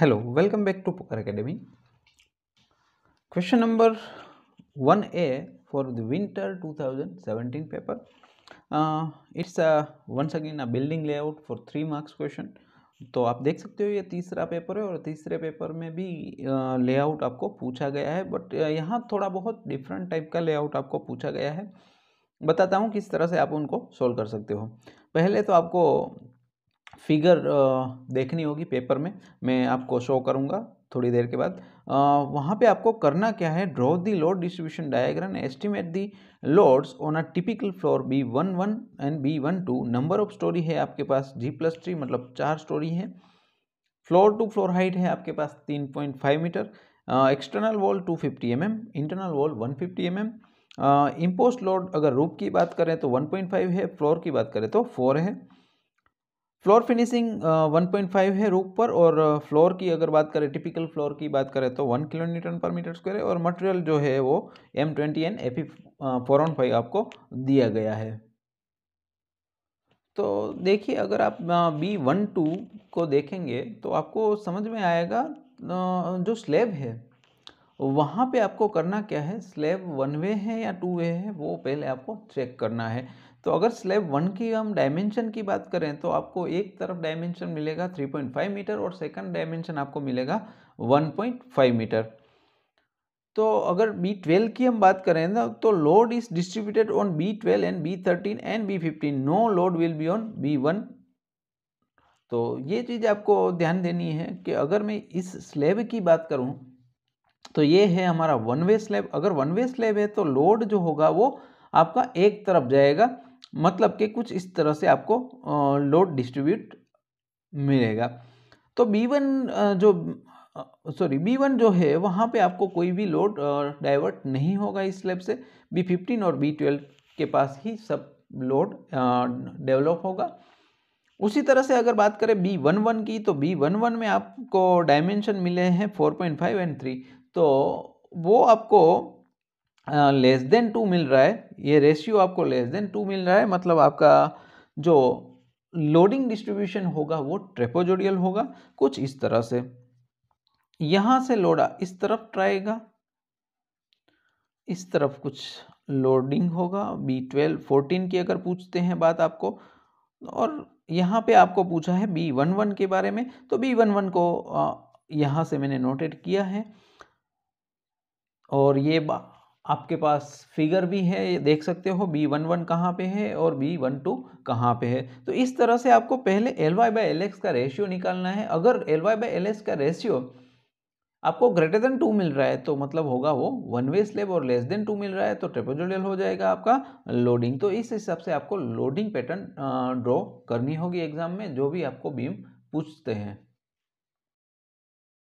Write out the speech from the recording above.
hello welcome back to poker academy question number one A for the winter 2017 paper it's once again a building layout for three marks question तो आप देख सकते हो ये तीसरा paper है और तीसरे पेपर में भी लेआउट uh, आपको पूछा गया है बट uh, यहाँ थोड़ा बहुत डिफरेंट टाइप का लेआउट आपको पूछा गया है बताता हूँ किस तरह से आप उनको सोल्व कर सकते हो पहले तो आपको फिगर देखनी होगी पेपर में मैं आपको शो करूँगा थोड़ी देर के बाद वहाँ पे आपको करना क्या है draw the load distribution diagram estimate the loads on a typical floor B one one and B one two number of storey है आपके पास जी प्लस थ्री मतलब चार स्टोरी है फ्लोर टू फ्लोर हाइट है आपके पास तीन point five metre external wall two fifty M M internal wall one fifty M M imposed load अगर रूप की बात करें तो वन पॉइंट फाइव है फ्लोर की बात करें तो फोर है फ्लोर फिनिशिंग 1.5 है रूप पर और फ्लोर uh, की अगर बात करें टिपिकल फ्लोर की बात करें तो one kilo newton per metre square है और मटेरियल जो है वो M twenty N F four one five आपको दिया गया है तो देखिए अगर आप बी वन टू को देखेंगे तो आपको समझ में आएगा uh, जो स्लेब है वहाँ पे आपको करना क्या है स्लेब वन वे है या टू वे है वो पहले आपको चेक करना है तो अगर स्लैब वन की हम डायमेंशन की बात करें तो आपको एक तरफ डायमेंशन मिलेगा 3.5 मीटर और सेकंड डायमेंशन आपको मिलेगा 1.5 मीटर तो अगर बी ट्वेल्व की हम बात करें ना तो load is distributed on B twelve and B thirteen and B fifteen no load will be on B one तो ये चीज़ आपको ध्यान देनी है कि अगर मैं इस स्लैब की बात करूँ तो ये है हमारा वन वे स्लैब अगर वन वे स्लैब है तो लोड जो होगा वो आपका एक तरफ जाएगा मतलब कि कुछ इस तरह से आपको लोड डिस्ट्रीब्यूट मिलेगा तो बी वन जो सॉरी बी वन जो है वहाँ पे आपको कोई भी लोड डाइवर्ट नहीं होगा इस स्लैब से बी फिफ्टीन और बी ट्वेल्व के पास ही सब लोड डेवलप होगा उसी तरह से अगर बात करें बी वन वन की तो बी वन वन में आपको डायमेंशन मिले हैं four point five and three तो वो आपको लेस देन टू मिल रहा है ये रेशियो आपको लेस देन टू मिल रहा है मतलब आपका जो लोडिंग डिस्ट्रीब्यूशन होगा वो ट्रेपोजोडियल होगा कुछ इस तरह से यहाँ से लोड इस तरफ ट्राएगा इस तरफ कुछ लोडिंग होगा बी ट्वेल्व फोर्टीन की अगर पूछते हैं बात आपको और यहाँ पे आपको पूछा है बी वन वन के बारे में तो बी वन वन को यहाँ से मैंने नोटेड किया है और ये बा आपके पास फिगर भी है ये देख सकते हो बी वन वन कहाँ पर है और बी वन टू कहाँ पर है तो इस तरह से आपको पहले L Y by L X का रेशियो निकालना है अगर L Y by L X का रेशियो आपको ग्रेटर देन टू मिल रहा है तो मतलब होगा वो वन वे स्लेब और लेस देन टू मिल रहा है तो ट्रेपोजोडियल हो जाएगा आपका लोडिंग तो इस हिसाब से आपको लोडिंग पैटर्न ड्रॉ करनी होगी एग्जाम में जो भी आपको बीम पूछते हैं